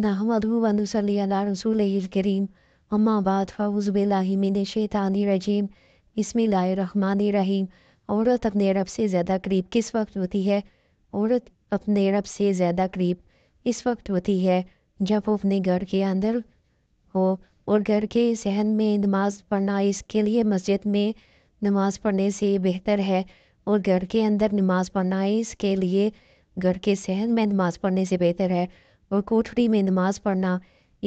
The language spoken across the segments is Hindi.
نحمده ونصلي على رسوله الكريم अम्मा बाद फ़ाउज़ बिल्लाजीम बसमीम औरत अपने रब से ज़्यादा करीब किस वक्त होती है औरत अपने रब से ज़्यादा करीब इस वक्त होती है जब वो अपने घर के अंदर हो और घर के सहन में नमाज़ पढ़ना इसके लिए मस्जिद में नमाज़ पढ़ने से बेहतर है और घर के अंदर नमाज़ पढ़ना इसके लिए घर के सहन में नमाज़ पढ़ने से बेहतर है और कोठरी में नमाज़ पढ़ना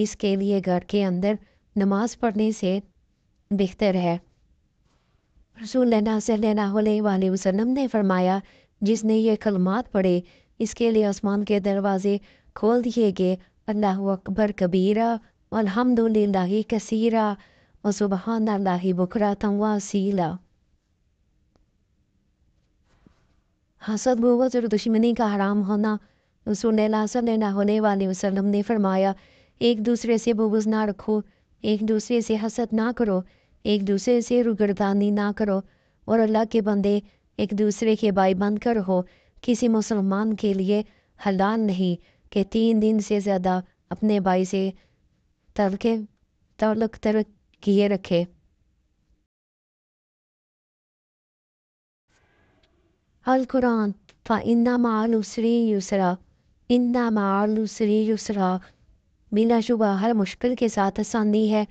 इसके लिए घर के अंदर नमाज़ पढ़ने से बेहतर है रसूल ने फरमाया जिसने ये कलमात पढ़े इसके लिए आसमान के दरवाज़े खोल दिए गए अल्लाह अकबर कबीरा अलहमदिल्ला कसीरा और सुबहान बुखरा बकरा सीला हसद बुवत और दुश्मनी का हराम होना रसूल ने होने वाले वसलम ने फरमाया एक दूसरे से बुबुज ना रखो एक दूसरे से हसद ना करो एक दूसरे से रुगड़दानी ना करो और अल्लाह के बंदे एक दूसरे के भाई बंद कर हो किसी मुसलमान के लिए हलाल नहीं कि तीन दिन से ज़्यादा अपने भाई से तलके तलक तरक किए रखे अल कुरान फ़ा इन्ना माल उसरी यूसरा इन्ना मार उसरी उसरा बिना शुबा हर मुश्किल के साथ आसानी है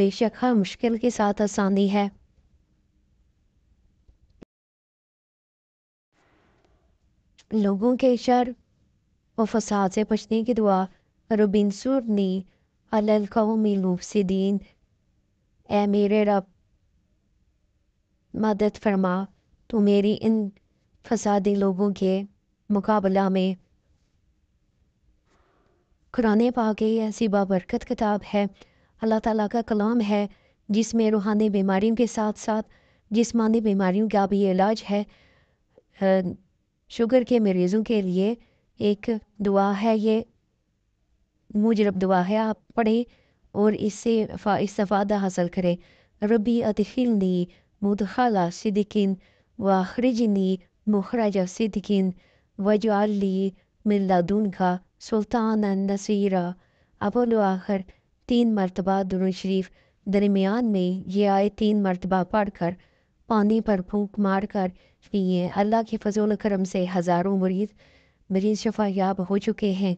बेशक हर मुश्किल के साथ आसानी है लोगों के शर और फसाद से बचने की दुआ रुबिनसुर ने अलखीन ए मेरे रब मदद फरमा तो मेरी इन फसादी लोगों के मुकाबला में कुरान पाक ऐसी बाबरकत किताब है अल्लाह ताला का कलाम है जिसमें रूहानी बीमारियों के साथ साथ जिसमानी बीमारियों का भी इलाज है शुगर के मरीज़ों के लिए एक दुआ है ये मुजरब दुआ है आप पढ़ें और इससे इस्तफ़ादा हासिल करें रबी अतखिलनी मुदखला सिद्दीकिन व खरजनी मुखराजा सिद्दीकिन वजाली मिल्लादून का सुल्तान नसीर अबुल आखिर तीन मरतबा दुरुद शरीफ दरमियान में ये आए तीन मरतबा पढ़ कर पानी पर फूक मार कर पिए अल्लाह के फ़जोल करम से हज़ारों मरीज मरीज़ शफा याब हो चुके हैं